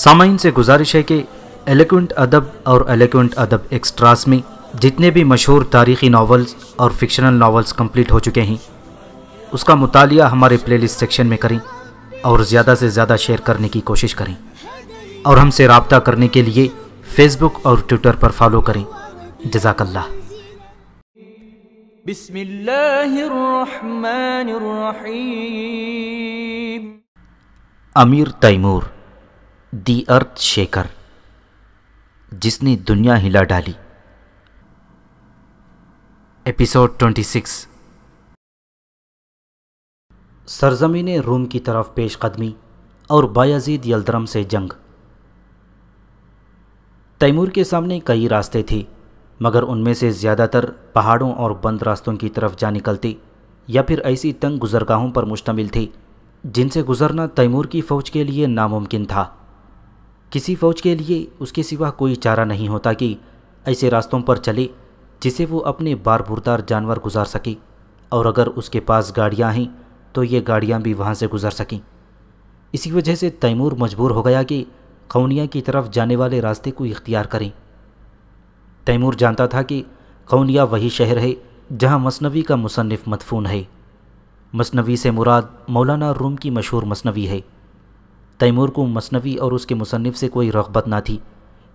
सामाइन से गुजारिश है कि एलिक्वेंट अदब और एलिक्वेंट अदब एक्स्ट्रास में जितने भी मशहूर तारीखी नावल्स और फिक्शनल नावल्स कंप्लीट हो चुके हैं उसका मुतालिया हमारे लिस्ट सेक्शन में करें और ज़्यादा से ज़्यादा शेयर करने की कोशिश करें और हमसे रबता करने के लिए फेसबुक और ट्विटर पर फॉलो करें जजाकल्ला अमीर तैमूर दी अर्थ शेकर जिसने दुनिया हिला डाली एपिसोड 26 सरजमी ने रोम की तरफ पेश कदमी और बायजीद यलदरम से जंग तैमूर के सामने कई रास्ते थे मगर उनमें से ज़्यादातर पहाड़ों और बंद रास्तों की तरफ जा निकलती या फिर ऐसी तंग गुजरगाहों पर मुश्तमिल थी जिनसे गुजरना तैमूर की फ़ौज के लिए नामुमकिन था किसी फौज के लिए उसके सिवा कोई चारा नहीं होता कि ऐसे रास्तों पर चले जिसे वो अपने बार बुरदार जानवर गुजार सके और अगर उसके पास गाड़ियाँ हैं तो ये गाड़ियाँ भी वहाँ से गुजर सकें इसी वजह से तैमूर मजबूर हो गया कि कौनिया की तरफ जाने वाले रास्ते को इख्तियार करें तैमूर जानता था कि कौनिया वही शहर है जहाँ मसनवी का मुसनफ़ मदफून है मसनवी से मुराद मौलाना रूम की मशहूर मसनवी है तैमूर को मसनवी और उसके मुसनफ़ से कोई रगबत ना थी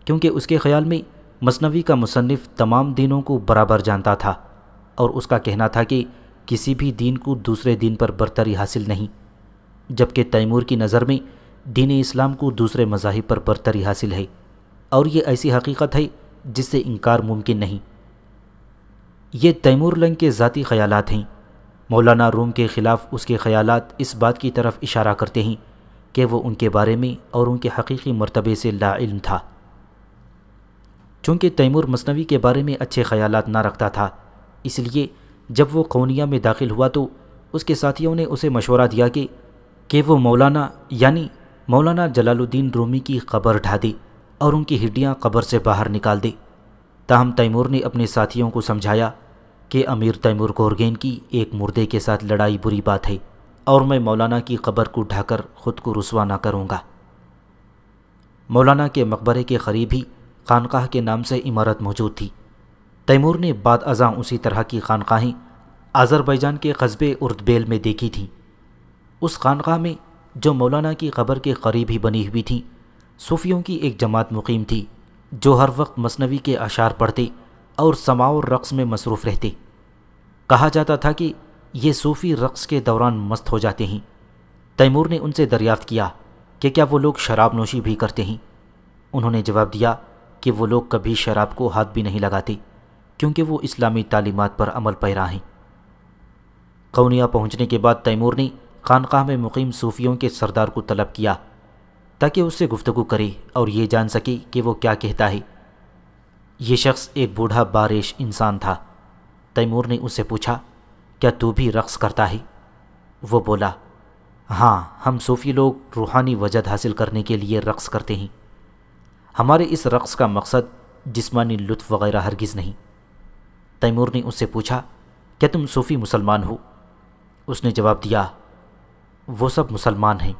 क्योंकि उसके ख्याल में मसनवी का मुसनफ़ तमाम दिनों को बराबर जानता था और उसका कहना था कि किसी भी दिन को दूसरे दिन पर बरतरी हासिल नहीं जबकि तैमूर की नज़र में दीन इस्लाम को दूसरे मजाहब पर बरतरी हासिल है और ये ऐसी हकीकत है जिससे इनकार मुमकिन नहीं ये तैमूर लंग के ज़ाती ख्याल हैं मौलाना रूम के ख़िलाफ़ उसके ख्याल इस बात की तरफ इशारा करते हैं कि वो उनके बारे में और उनके हकीकी मरतबे से लाइल्म था चूँकि तैमूर मसनवी के बारे में अच्छे ख्याल ना रखता था इसलिए जब वो कौनिया में दाखिल हुआ तो उसके साथियों ने उसे मशवरा दिया कि के वो मौलाना यानी मौलाना जलालुद्दीन रूमी की कब्र ढा दे और उनकी हिडियाँ कब्र से बाहर निकाल दे ताहम तैमूर ने अपने साथियों को समझाया कि अमीर तैमूर गोरगेन की एक मुर्दे के साथ लड़ाई बुरी बात है और मैं मौलाना की ख़बर को ढाकर ख़ुद को रसवा ना करूँगा मौलाना के मकबरे के करीब ही खानकाह के नाम से इमारत मौजूद थी तैमूर ने बाद अजा उसी तरह की खानकाहें आज़रबैजान के कस्बे उर्दबेल में देखी थीं उस खानकाह में जो मौलाना की खबर के करीब ही बनी हुई थी सूफियों की एक जमात मुकीम थी जो हर वक्त मसनवी के अशार पढ़ते और समाओ रक़्स में मसरूफ़ रहते कहा जाता था कि ये सूफ़ी रक़्स के दौरान मस्त हो जाते हैं तैमूर ने उनसे दरियाफ़्त किया कि क्या वो लोग शराब नोशी भी करते हैं उन्होंने जवाब दिया कि वो लोग कभी शराब को हाथ भी नहीं लगाते क्योंकि वो इस्लामी तालीमत पर अमल पैरा हैं कौनिया पहुँचने के बाद तैमूर ने खानकाह में मुकीम सूफियों के सरदार को तलब किया ताकि उससे गुफ्तु करे और ये जान सके कि वो क्या कहता है ये शख्स एक बूढ़ा बारिश इंसान था तैमूर ने उससे पूछा क्या तू भी रक़्स करता है वो बोला हाँ हम सूफ़ी लोग रूहानी वजद हासिल करने के लिए रक़्स करते हैं हमारे इस रक़्स का मकसद जिस्मानी लुत्फ़ वगैरह हरगिज़ नहीं तैमूर ने उससे पूछा क्या तुम सूफ़ी मुसलमान हो उसने जवाब दिया वो सब मुसलमान हैं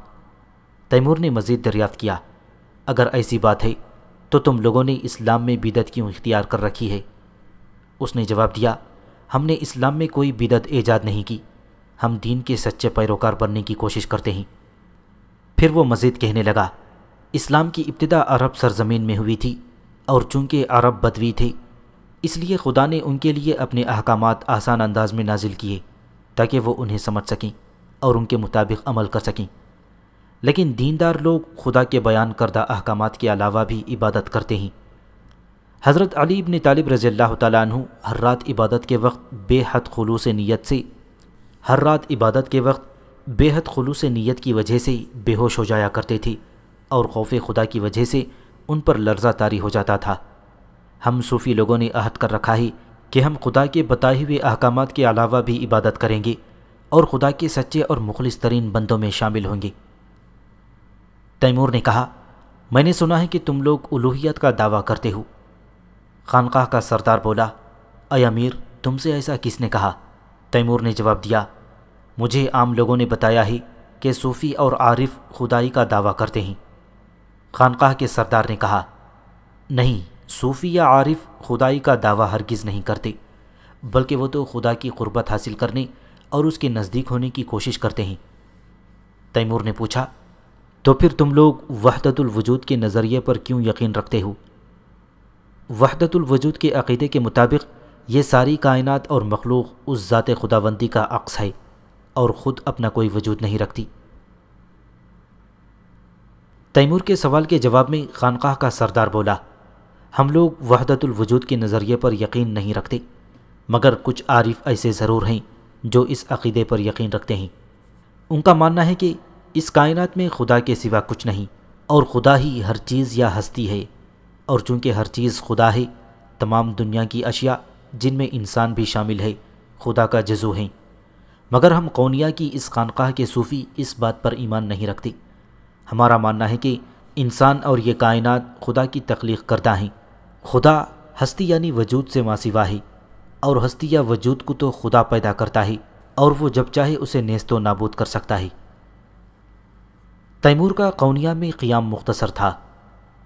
तैमूर ने मज़ीद दरियाफ़त किया अगर ऐसी बात है तो तुम लोगों ने इस्लाम में बिदत क्यों इख्तियार कर रखी है उसने जवाब दिया हमने इस्लाम में कोई बिदत ईजाद नहीं की हम दीन के सच्चे पैरोकार बनने की कोशिश करते हैं फिर वो मज़ीद कहने लगा इस्लाम की इब्तदा अरब सरजमीन में हुई थी और चूँकि अरब बदवी थे इसलिए खुदा ने उनके लिए अपने अहकाम आसान अंदाज में नाजिल किए ताकि वो उन्हें समझ सकें और उनके मुताबिक अमल कर सकें लेकिन दीनदार लोग खुदा के बयान करदा अहकाम के अलावा भी इबादत करते हैं हज़रत अली इबन तालिब रज़ी अल्लाह तु हर रात इबादत के वक्त बेहद खलूस नीयत से हर रात इबादत के वक्त बेहद खलूस नीयत की वजह से बेहोश हो जाया करते थे और खौफ खुदा की वजह से उन पर लर्जा तारी हो जाता था हम सूफ़ी लोगों ने अहद कर रखा है कि हम खुदा के बताए हुए अहकाम के अलावा भी इबादत करेंगे और खुदा के सच्चे और मुखलिस तरीन बंदों में शामिल होंगे तैमूर ने कहा मैंने सुना है कि तुम लोग उलूहियत का दावा करते हो खानका का सरदार बोला अय अमीर तुमसे ऐसा किसने कहा तैमूर ने जवाब दिया मुझे आम लोगों ने बताया ही कि सूफ़ी और आरिफ खुदाई का दावा करते हैं खानका के सरदार ने कहा नहीं सूफ़ी या आरिफ खुदाई का दावा हरगिज़ नहीं करते बल्कि वो तो खुदा की क़ुरबत हासिल करने और उसके नज़दीक होने की कोशिश करते हैं तैमूर ने पूछा तो फिर तुम लोग वहदतुल वजूद के नज़रिए पर क्यों यकीन रखते हो वहदतुलवजूद के अकीदे के मुताबिक ये सारी कायनात और मखलूक उस ज़ात खुदावंदी का अक्स है और ख़ुद अपना कोई वजूद नहीं रखती तैमूर के सवाल के जवाब में खानकाह का सरदार बोला हम लोग वहदतुलवजूद के नज़रिए पर यकीन नहीं रखते मगर कुछ आरिफ ऐसे ज़रूर हैं जो इस अकीदे पर यकीन रखते हैं उनका मानना है कि इस कायनात में खुदा के सिवा कुछ नहीं और खुदा ही हर चीज़ या हस्ती है और चूँकि हर चीज़ खुदा है तमाम दुनिया की अशिया जिनमें इंसान भी शामिल है खुदा का जजू हैं मगर हम कौनिया की इस खानकाह के सूफ़ी इस बात पर ईमान नहीं रखते हमारा मानना है कि इंसान और ये कायनात खुदा की तख्लीक करता हैं खुदा हस्ती यानी वजूद से मासीवा है और हस्ती या वजूद को तो खुदा पैदा करता है और वो जब चाहे उसे नेस्तो नाबूद कर सकता है तैमूर का कौनिया में क़ियाम मुख्तसर था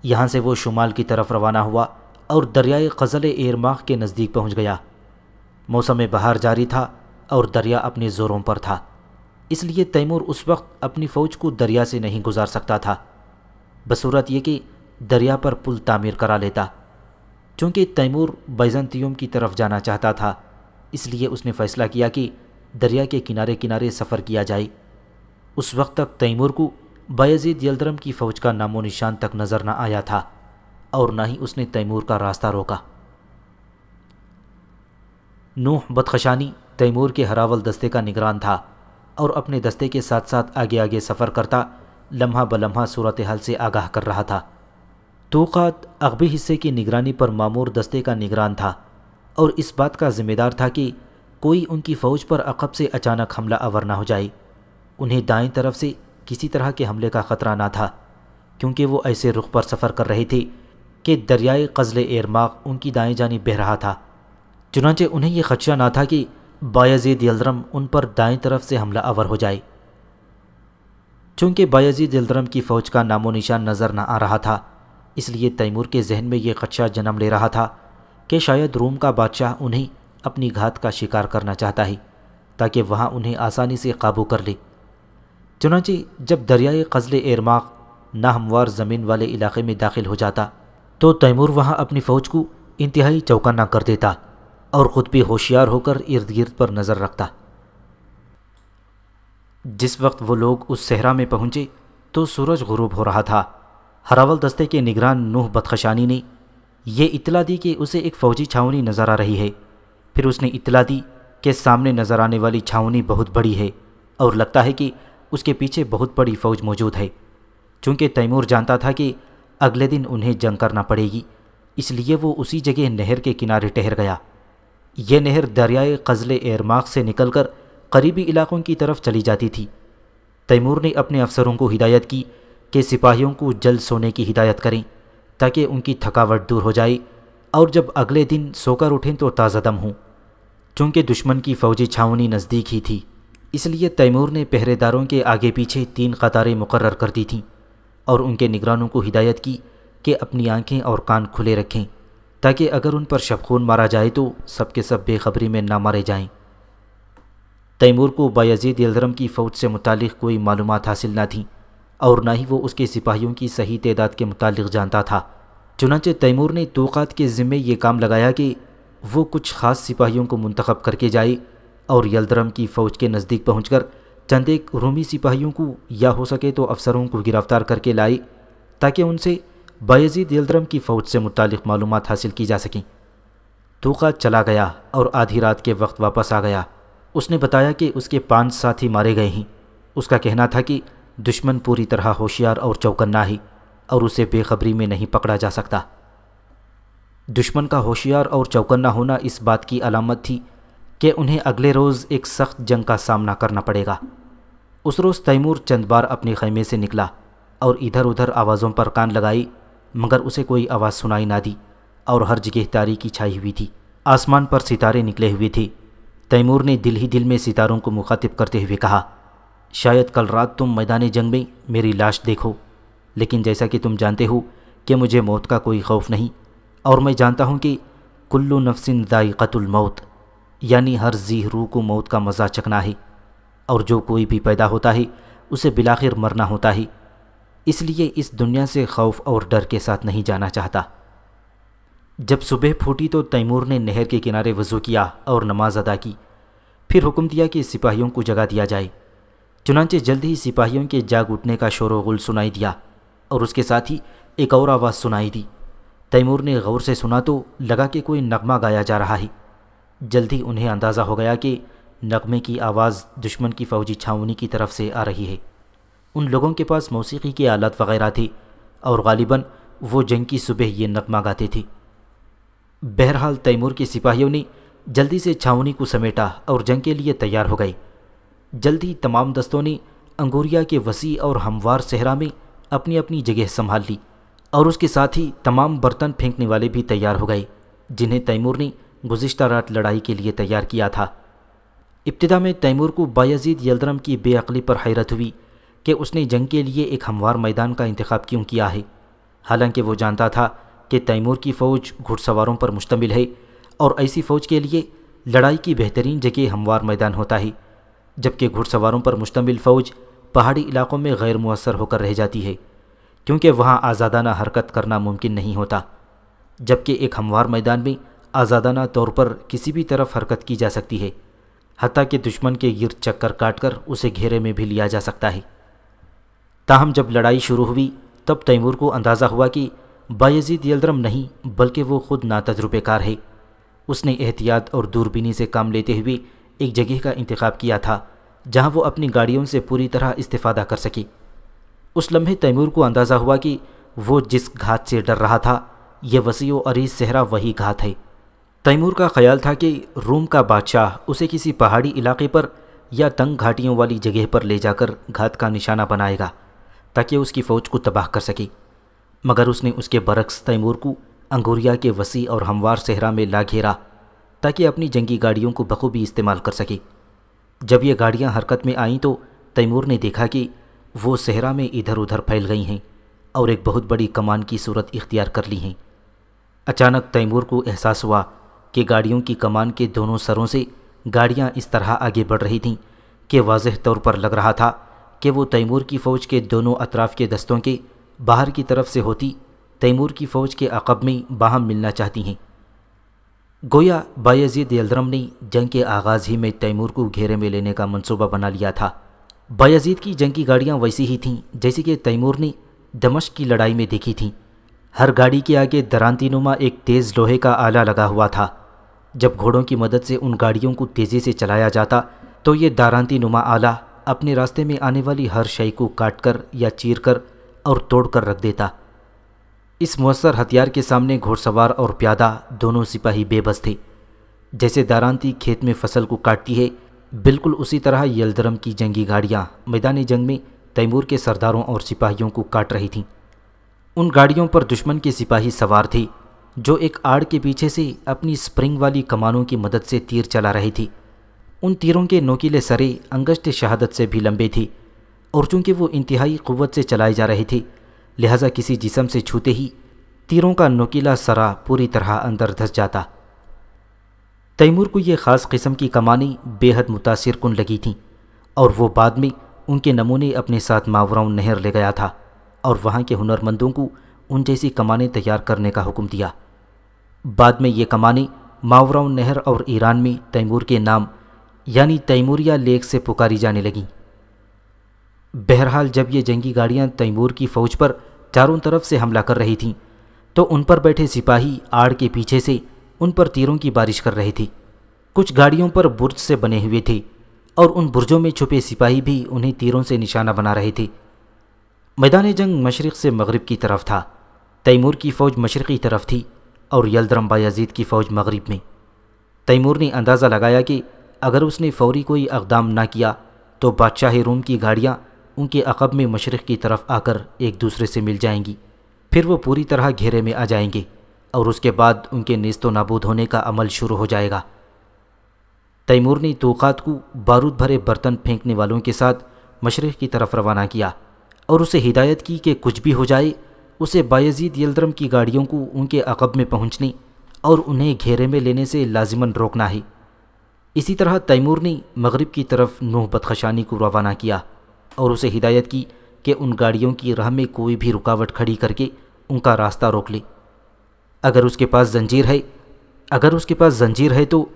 यहाँ से वो शुमाल की तरफ रवाना हुआ और दरियाए खजल एरमाह के नज़दीक पहुँच गया मौसम बाहर जारी था और दरिया अपने ज़ोरों पर था इसलिए तैमूर उस वक्त अपनी फ़ौज को दरिया से नहीं गुजार सकता था बसूरत ये कि दरिया पर पुल तामीर करा लेता चूँकि तैमूर बैजंतियम की तरफ जाना चाहता था इसलिए उसने फ़ैसला किया कि दरिया के किनारे किनारे सफ़र किया जाए उस वक्त तक तैमूर को बयजीद यलदरम की फ़ौज का नामो निशान तक नज़र न आया था और ना ही उसने तैमूर का रास्ता रोका नूह बदखशानी तैमूर के हरावल दस्ते का निगरान था और अपने दस्ते के साथ साथ आगे आगे सफ़र करता लम्हा बलम्हा सूरत हाल से आगाह कर रहा था तोक़ात अगबी हिस्से की निगरानी पर मामूर दस्ते का निगरान था और इस बात का जिम्मेदार था कि कोई उनकी फ़ौज पर अकब से अचानक हमला अवर ना हो जाए उन्हें दाएं तरफ से किसी तरह के हमले का ख़तरा ना था क्योंकि वो ऐसे रुख पर सफ़र कर रही थी कि दरियाए कज़ल एरमाग उनकी दाएँ जानी बह रहा था चुनाचे उन्हें यह खदशा ना था कि बायजीद यलदरम उन पर दाएं तरफ से हमला आवर हो जाए चूँकि बायजीद यलदरम की फ़ौज का नामो निशान नज़र न आ रहा था इसलिए तैमूर के जहन में यह खदशा जन्म ले रहा था कि शायद रोम का बादशाह उन्हें अपनी घात का शिकार करना चाहता है ताकि वहाँ उन्हें आसानी से काबू कर ले चुनाची जब दरियाए कज़ल एरमाक नाहमवार ज़मीन वाले इलाके में दाखिल हो जाता तो तैमूर वहाँ अपनी फ़ौज को इंतहाई चौकाना कर देता और ख़ुद भी होशियार होकर इर्द गिर्द पर नज़र रखता जिस वक्त वो लोग उस सहरा में पहुँचे तो सूरज गुरूब हो रहा था हरावल दस्ते के निगरान नूह बदखशानी ने यह इतला दी कि उसे एक फ़ौजी छावनी नज़र आ रही है फिर उसने इतला दी कि सामने नज़र आने वाली छावनी बहुत बड़ी है और लगता है कि उसके पीछे बहुत बड़ी फौज मौजूद है चूँकि तैमूर जानता था कि अगले दिन उन्हें जंग करना पड़ेगी इसलिए वो उसी जगह नहर के किनारे ठहर गया यह नहर दरियाए कज़ले एयरमार्क से निकलकर करीबी इलाकों की तरफ चली जाती थी तैमूर ने अपने अफसरों को हिदायत की कि सिपाहियों को जल्द सोने की हिदायत करें ताकि उनकी थकावट दूर हो जाए और जब अगले दिन सोकर उठें तो ताज़ा दम हों चूँकि दुश्मन की फ़ौजी छावनी नज़दीक ही थी इसलिए तैमूर ने पहरेदारों के आगे पीछे तीन कतारें मुकर कर दी थीं और उनके निगरानों को हिदायत की कि अपनी आंखें और कान खुले रखें ताकि अगर उन पर शबखून मारा जाए तो सबके सब बेखबरी में ना मारे जाएं। तैमूर को बायजीद यलधरम की फ़ौज से मुतल कोई मालूम हासिल ना थी और ना ही वो उसके सिपाहियों की सही तदाद के मुतल जानता था चुनाचे तैमूर ने तोक़ात के ज़िम्मे ये काम लगाया कि वो कुछ ख़ास सिपाहियों को मंतखब करके जाए और यलदरम की फौज के नज़दीक पहुंचकर चंद एक रोमी सिपाहियों को या हो सके तो अफसरों को गिरफ्तार करके लाई ताकि उनसे बायजीद यलदरम की फ़ौज से मुतलिक मालूम हासिल की जा सकें तोखा चला गया और आधी रात के वक्त वापस आ गया उसने बताया कि उसके पांच साथी मारे गए हैं उसका कहना था कि दुश्मन पूरी तरह होशियार और चौकन्ना ही और उसे बेखबरी में नहीं पकड़ा जा सकता दुश्मन का होशियार और चौकन्ना होना इस बात की अलामत थी कि उन्हें अगले रोज़ एक सख्त जंग का सामना करना पड़ेगा उस रोज़ तैमूर चंद बार अपने खैमे से निकला और इधर उधर आवाज़ों पर कान लगाई मगर उसे कोई आवाज़ सुनाई ना दी और हर जगह तारी की छाई हुई थी आसमान पर सितारे निकले हुए थे तैमूर ने दिल ही दिल में सितारों को मुखातिब करते हुए कहा शायद कल रात तुम मैदान जंग में मेरी लाश देखो लेकिन जैसा कि तुम जानते हो कि मुझे मौत का कोई खौफ नहीं और मैं जानता हूँ कि कुल्लू नफसिन दाइकतुल मौत यानी हर जी रूह को मौत का मज़ा चकना ही और जो कोई भी पैदा होता ही उसे बिलाखिर मरना होता ही इसलिए इस दुनिया से खौफ और डर के साथ नहीं जाना चाहता जब सुबह फूटी तो तैमूर ने नहर के किनारे वज़ू किया और नमाज अदा की फिर हुक्म दिया कि सिपाहियों को जगा दिया जाए चुनाचे जल्द ही सिपाहियों के जाग उठने का शोर गुल सुनाई दिया और उसके साथ ही एक और आवाज़ सुनाई दी तैमूर ने गौर से सुना तो लगा कि कोई नगमा गाया जा रहा है जल्दी उन्हें अंदाज़ा हो गया कि नगमे की आवाज़ दुश्मन की फ़ौजी छावनी की तरफ से आ रही है उन लोगों के पास मौसीकी के आलात वगैरह थी और गालिबा वो जंग की सुबह ये नगमा गाते थे बहरहाल तैमूर के सिपाहियों ने जल्दी से छावनी को समेटा और जंग के लिए तैयार हो गए जल्दी तमाम दस्तों ने अंगूरिया के वसी और हमवार सहरा में अपनी अपनी जगह संभाल ली और उसके साथ ही तमाम बर्तन फेंकने वाले भी तैयार हो गए जिन्हें तैमूर ने गुज्तर रात लड़ाई के लिए तैयार किया था इब्तदा में तैमूर को बायजीद यलदरम की बेअली पर हैरत हुई कि उसने जंग के लिए एक हमवार मैदान का इंतखब क्यों किया है हालांकि वो जानता था कि तैमूर की फ़ौज घुड़सवारों पर मुश्तमिल है और ऐसी फ़ौज के लिए लड़ाई की बेहतरीन जगह हमवार मैदान होता है जबकि घुड़सवारों पर मुश्तमिल फ़ौज पहाड़ी इलाकों में गैर मुसर होकर रह जाती है क्योंकि वहाँ आज़ादाना हरकत करना मुमकिन नहीं होता जबकि एक हमवार मैदान में आज़ादाना तौर पर किसी भी तरफ हरकत की जा सकती है हती कि दुश्मन के गिर चक्कर काटकर उसे घेरे में भी लिया जा सकता है ताहम जब लड़ाई शुरू हुई तब तैमूर को अंदाज़ा हुआ कि बायजीद यलदरम नहीं बल्कि वो खुद नातजुर्बेकार है उसने एहतियात और दूरबीनी से काम लेते हुए एक जगह का इंतखब किया था जहाँ वो अपनी गाड़ियों से पूरी तरह इस्ता कर सके उस लम्हे तैमूर को अंदाज़ा हुआ कि वो जिस घात से डर रहा था यह वसी अरीज सहरा वही घात है तैमूर का ख्याल था कि रोम का बादशाह उसे किसी पहाड़ी इलाके पर या तंग घाटियों वाली जगह पर ले जाकर घात का निशाना बनाएगा ताकि उसकी फ़ौज को तबाह कर सके मगर उसने उसके बरक्स तैमूर को अंगूरिया के वसी और हमवार सेहरा में ला घेरा ताकि अपनी जंगी गाड़ियों को बखूबी इस्तेमाल कर सके जब ये गाड़ियाँ हरकत में आईं तो तैमूर ने देखा कि वो सेहरा में इधर उधर फैल गई हैं और एक बहुत बड़ी कमान की सूरत इख्तियार कर ली हैं अचानक तैमूर को एहसास हुआ कि गाड़ियों की कमान के दोनों सरों से गाड़ियां इस तरह आगे बढ़ रही थीं कि वाजह तौर पर लग रहा था कि वो तैमूर की फ़ौज के दोनों अतराफ़ के दस्तों के बाहर की तरफ से होती तैमूर की फ़ौज के अकब में बाहम मिलना चाहती हैं गोया बायजीद यलदरम ने जंग के आगाज़ ही में तैमूर को घेरे में लेने का मंसूबा बना लिया था बायजीद की जंग की गाड़ियाँ वैसी ही थीं जैसे कि तैमूर ने दमश्क की लड़ाई में देखी थीं हर गाड़ी के आगे दरानती नुमा एक तेज़ लोहे का आला लगा हुआ था जब घोड़ों की मदद से उन गाड़ियों को तेज़ी से चलाया जाता तो ये दारांती नुमा आला अपने रास्ते में आने वाली हर शय को काट कर या चीर कर और तोड़ कर रख देता इस मौसर हथियार के सामने घोड़सवार और प्यादा दोनों सिपाही बेबस थे जैसे दारांती खेत में फसल को काटती है बिल्कुल उसी तरह यलदरम की जंगी गाड़ियाँ मैदानी जंग में तैमूर के सरदारों और सिपाहियों को काट रही थीं उन गाड़ियों पर दुश्मन के सिपाही सवार थी जो एक आड़ के पीछे से अपनी स्प्रिंग वाली कमानों की मदद से तीर चला रही थी उन तीरों के नोकीले सरे अंगश्त शहादत से भी लंबे थी और चूँकि वो इंतहाई क़वत से चलाई जा रही थी लिहाजा किसी जिसम से छूते ही तीरों का नोकीला सरा पूरी तरह अंदर धस जाता तैमूर को ये ख़ास किस्म की कमानी बेहद मुतासर कन लगी थी और वो बाद में उनके नमूने अपने साथ मावराउन नहर ले गया था और वहाँ के हुनरमंदों को उन जैसी कमाने तैयार करने का हुक्म दिया बाद में ये कमानी मावराव नहर और ईरान में तैमूर के नाम यानी तैमूरिया लेक से पुकारी जाने लगीं बहरहाल जब ये जंगी गाड़ियां तैमूर की फ़ौज पर चारों तरफ से हमला कर रही थीं तो उन पर बैठे सिपाही आड़ के पीछे से उन पर तीरों की बारिश कर रही थी कुछ गाड़ियों पर बुर्ज से बने हुए थे और उन बुर्जों में छुपे सिपाही भी उन्हें तीरों से निशाना बना रहे थे मैदान जंग मशरक़ से मगरब की तरफ था तैमूर की फ़ौज मशरक़ी तरफ थी और यलदरम बाजीद की फ़ौज मगरब में तैमूर ने अंदाज़ा लगाया कि अगर उसने फौरी कोई अकदाम ना किया तो बादशाह रोम की गाड़ियाँ उनके अकब में मशरक़ की तरफ आकर एक दूसरे से मिल जाएंगी फिर वो पूरी तरह घेरे में आ जाएंगे और उसके बाद उनके व नाबूद होने का अमल शुरू हो जाएगा तैमूर ने तोक़ात को बारूद भरे बर्तन फेंकने वालों के साथ मशरक़ की तरफ रवाना किया और उसे हिदायत की कि कुछ भी हो जाए उसे बायजीद यलद्रम की गाड़ियों को उनके अकब में पहुंचने और उन्हें घेरे में लेने से लाजिमन रोकना है इसी तरह तैमूर ने मगरब की तरफ नूह बदखशानी को रवाना किया और उसे हिदायत की कि उन गाड़ियों की राह में कोई भी रुकावट खड़ी करके उनका रास्ता रोक ले अगर उसके पास जंजीर है अगर उसके पास जंजीर है तो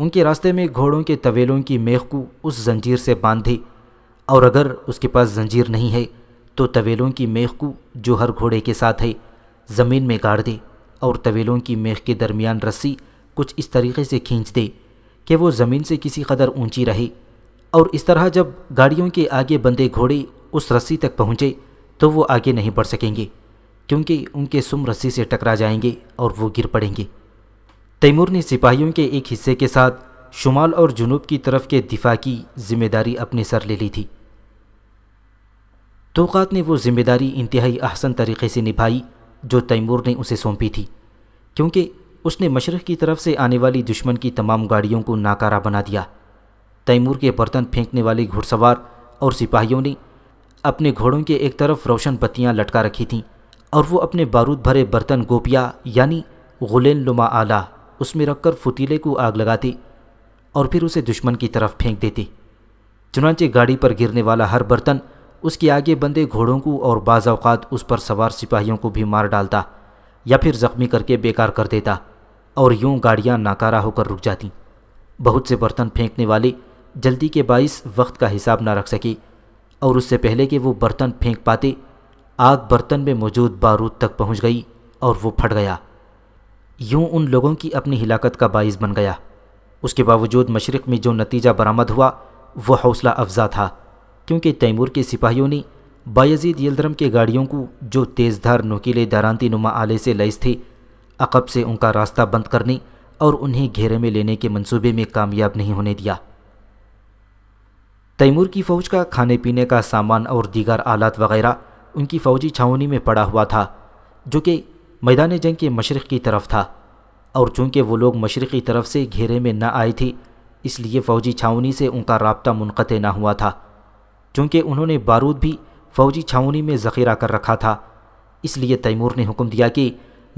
उनके रास्ते में घोड़ों के तवेलों की मेख को उस जंजीर से बांध दे और अगर उसके पास जंजीर नहीं है तो तवेलों की मेख को जो हर घोड़े के साथ है ज़मीन में गाड़ दे और तवेलों की मेख के दरमियान रस्सी कुछ इस तरीके से खींच दे कि वो ज़मीन से किसी कदर ऊंची रहे और इस तरह जब गाड़ियों के आगे बंधे घोड़े उस रस्सी तक पहुँचे तो वो आगे नहीं बढ़ सकेंगे क्योंकि उनके सुम रस्सी से टकरा जाएंगे और वो गिर पड़ेंगे तैमूर ने सिपाहियों के एक हिस्से के साथ शुमाल और जुनूब की तरफ के दिफा की जिम्मेदारी अपने सर ले ली थी तोक़ात ने वो ज़िम्मेदारी इंतहाई आहसन तरीके से निभाई जो तैमूर ने उसे सौंपी थी क्योंकि उसने मशरक़ की तरफ से आने वाली दुश्मन की तमाम गाड़ियों को नाकारा बना दिया तैमूर के बर्तन फेंकने वाले घुड़सवार और सिपाहियों ने अपने घोड़ों के एक तरफ रोशन पत्तियाँ लटका रखी थीं और वो अपने बारूद भरे बर्तन गोपिया यानी गुलेन लुमा आला उसमें रखकर फुतीले को आग लगाते और फिर उसे दुश्मन की तरफ फेंक देते चुनाचे गाड़ी पर गिरने वाला हर बर्तन उसके आगे बंदे घोड़ों को और बाज़ात उस पर सवार सिपाहियों को भी मार डालता या फिर ज़ख्मी करके बेकार कर देता और यूं गाड़ियां नाकारा होकर रुक जाती बहुत से बर्तन फेंकने वाले जल्दी के बाईस वक्त का हिसाब ना रख सके और उससे पहले कि वो बर्तन फेंक पाते आग बर्तन में मौजूद बारूद तक पहुंच गई और वो फट गया यूं उन लोगों की अपनी हिलाकत का बाइस बन गया उसके बावजूद मशरक़ में जो नतीजा बरामद हुआ वह हौसला अफजा था क्योंकि तैमूर के सिपाहियों ने बायजीद यलधरम के गाड़ियों को जो तेज़धार नुकीले दारानती नुमा आले से लैस थे अकब से उनका रास्ता बंद करने और उन्हें घेरे में लेने के मंसूबे में कामयाब नहीं होने दिया तैमूर की फ़ौज का खाने पीने का सामान और दीगर आलात वगैरह उनकी फ़ौजी छावनी में पड़ा हुआ था जो कि मैदान जंग के मशरक़ की तरफ था और चूँकि वो लोग मशरक़ी तरफ से घेरे में न आए थे इसलिए फ़ौजी छावनी से उनका रबता मुनक़ ना हुआ था चूँकि उन्होंने बारूद भी फौजी छावनी में ज़ख़ीरा कर रखा था इसलिए तैमूर ने हुक्म दिया कि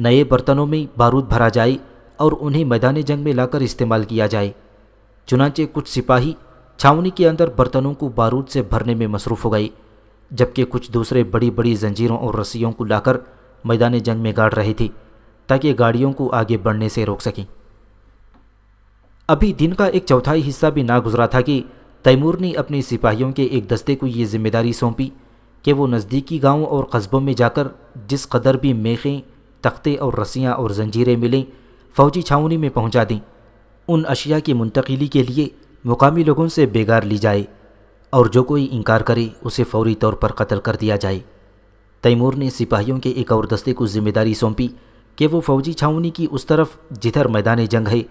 नए बर्तनों में बारूद भरा जाए और उन्हें मैदान जंग में लाकर इस्तेमाल किया जाए चुनाचे कुछ सिपाही छावनी के अंदर बर्तनों को बारूद से भरने में मसरूफ़ हो गई जबकि कुछ दूसरे बड़ी बड़ी जंजीरों और रस्सियों को लाकर मैदान जंग में गाड़ रहे थे ताकि गाड़ियों को आगे बढ़ने से रोक सकें अभी दिन का एक चौथाई हिस्सा भी ना गुजरा था कि तैमूर ने अपने सिपाहियों के एक दस्ते को ये जिम्मेदारी सौंपी कि वो नज़दीकी गांवों और कस्बों में जाकर जिस कदर भी मेखें तख्ते और रस्सियाँ और जंजीरें मिलें फ़ौजी छावनी में पहुँचा दें उन अशिया की मुंतकली के लिए मुकामी लोगों से बेगार ली जाए और जो कोई इनकार करे उसे फौरी तौर पर कत्ल कर दिया जाए तैमूर ने सिपाहियों के एक और दस्ते को जिम्मेदारी सौंपी कि वो फौजी छावनी की उस तरफ जिधर मैदान जंग है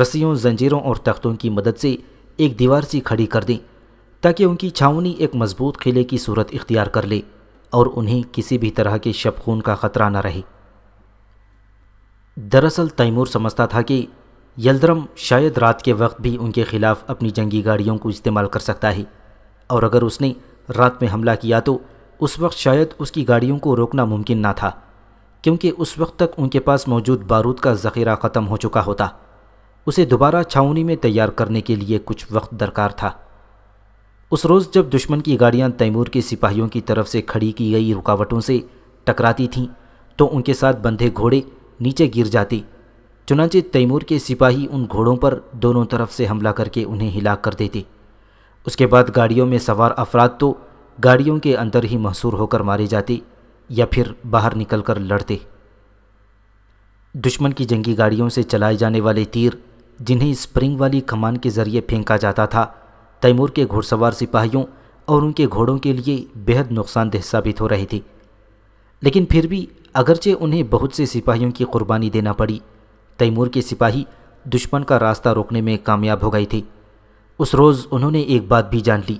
रस्सियों जंजीरों और तख्तों की मदद से एक दीवार सी खड़ी कर दें ताकि उनकी छावनी एक मजबूत किले की सूरत इख्तियार कर ले और उन्हें किसी भी तरह के शब खून का ख़तरा न रहे दरअसल तैमूर समझता था कि यलदरम शायद रात के वक्त भी उनके खिलाफ अपनी जंगी गाड़ियों को इस्तेमाल कर सकता है और अगर उसने रात में हमला किया तो उस वक्त शायद उसकी गाड़ियों को रोकना मुमकिन ना था क्योंकि उस वक्त तक उनके पास मौजूद बारूद का ज़ख़ीरा ख़त्म हो चुका होता उसे दोबारा छावनी में तैयार करने के लिए कुछ वक्त दरकार था उस रोज़ जब दुश्मन की गाड़ियां तैमूर के सिपाहियों की तरफ से खड़ी की गई रुकावटों से टकराती थीं तो उनके साथ बंधे घोड़े नीचे गिर जाते चुनाचे तैमूर के सिपाही उन घोड़ों पर दोनों तरफ से हमला करके उन्हें हिला कर देते उसके बाद गाड़ियों में सवार अफराद तो गाड़ियों के अंदर ही महसूर होकर मारे जाते या फिर बाहर निकल कर लड़ते दुश्मन की जंगी गाड़ियों से चलाए जाने वाले तीर जिन्हें स्प्रिंग वाली कमान के जरिए फेंका जाता था तैमूर के घुड़सवार सिपाहियों और उनके घोड़ों के लिए बेहद नुकसानदेह साबित हो रही थी लेकिन फिर भी अगरचे उन्हें बहुत से सिपाहियों की कुर्बानी देना पड़ी तैमूर के सिपाही दुश्मन का रास्ता रोकने में कामयाब हो गई थी उस रोज़ उन्होंने एक बात भी जान ली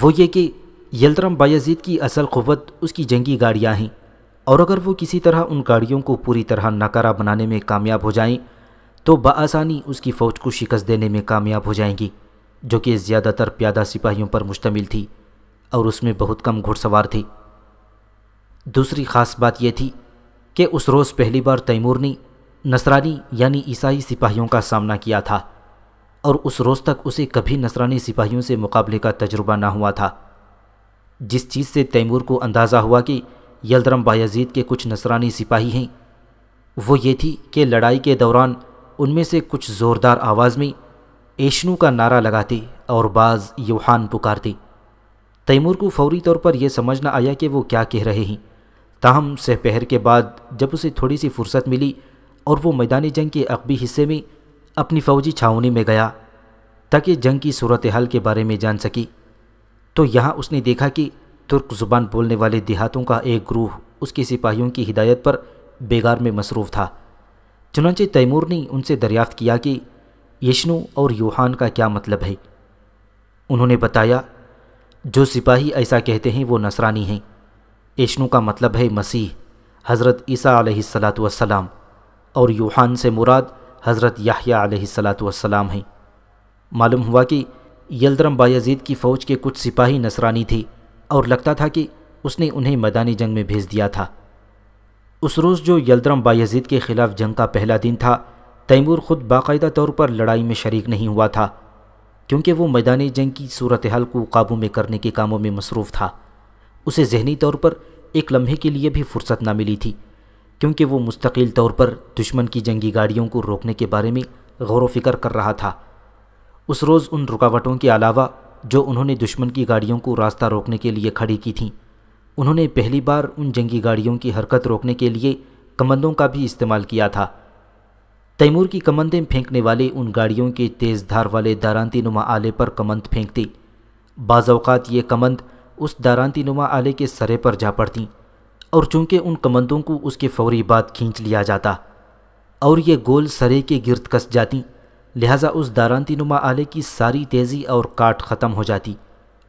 वो ये कि यलतराम बायजीद की असल क़वत उसकी जंगी गाड़ियाँ हैं और अगर वो किसी तरह उन गाड़ियों को पूरी तरह नाकारा बनाने में कामयाब हो जाएं तो बसानी उसकी फ़ौज को शिकस्त देने में कामयाब हो जाएंगी जो कि ज़्यादातर प्यादा सिपाहियों पर मुश्तमिल थी और उसमें बहुत कम घुड़सवार थी दूसरी ख़ास बात यह थी कि उस रोज़ पहली बार तैमूर ने नसरानी यानी ईसाई सिपाहियों का सामना किया था और उस रोज़ तक उसे कभी नसरानी सिपाहियों से मुकाबले का तजुर्बा ना हुआ था जिस चीज़ से तैमूर को अंदाज़ा हुआ कि यलदरम बायजीद के कुछ नसरानी सिपाही हैं वो ये थी कि लड़ाई के दौरान उनमें से कुछ ज़ोरदार आवाज़ में एशनू का नारा लगाती और बाज़ यूहान पुकारती तैमूर को फौरी तौर पर यह समझना आया कि वो क्या कह रहे हैं ताहम सहपहर के बाद जब उसे थोड़ी सी फुर्सत मिली और वो मैदानी जंग के अकबी हिस्से में अपनी फ़ौजी छावनी में गया ताकि जंग की सूरत हाल के बारे में जान सकी तो यहाँ उसने देखा कि तुर्क ज़ुबान बोलने वाले देहातों का एक ग्रूह उसके सिपाहियों की हिदायत पर बेगार में मसरूफ़ था चुनाचे तैमूर ने उनसे दरियाफ्त किया कि यशनु और यूहान का क्या मतलब है उन्होंने बताया जो सिपाही ऐसा कहते हैं वो नसरानी हैं यशनु का मतलब है मसीह हज़रत ईसा सलात वसलाम और यूहान से मुराद हज़रत याहिया सलात वसलाम हैं मालूम हुआ कि यलदरम बायजीद की फ़ौज के कुछ सिपाही नसरानी थी और लगता था कि उसने उन्हें मैदानी जंग में भेज दिया था उस रोज़ जो यलदरम बायजीद के ख़िलाफ़ जंग का पहला दिन था तैमूर ख़ुद बाकायदा तौर पर लड़ाई में शरीक नहीं हुआ था क्योंकि वो मैदानी जंग की सूरत हाल को काबू में करने के कामों में मसरूफ़ था उसे जहनी तौर पर एक लम्हे के लिए भी फुर्सत ना मिली थी क्योंकि वो मुस्तकिल तौर पर दुश्मन की जंगी गाड़ियों को रोकने के बारे में गौर फिक्र कर रहा था उस रोज़ उन रुकावटों के अलावा जो उन्होंने दुश्मन की गाड़ियों को रास्ता रोकने के लिए खड़ी की थी उन्होंने पहली बार उन जंगी गाड़ियों की हरकत रोकने के लिए कमंदों का भी इस्तेमाल किया था तैमूर की कमंदें फेंकने वाले उन गाड़ियों के तेज़ धार वाले दारानती नुमा आले पर कमंद फेंकती बाज़ात ये कमंद उस दारानती नुमा आले के सरे पर जा पड़ती और चूंकि उन कमंदों को उसके फौरी बाद खींच लिया जाता और ये गोल सरे के गिरद कस जाती लिहाजा उस दारानती नुमा आले की सारी तेज़ी और काट ख़त्म हो जाती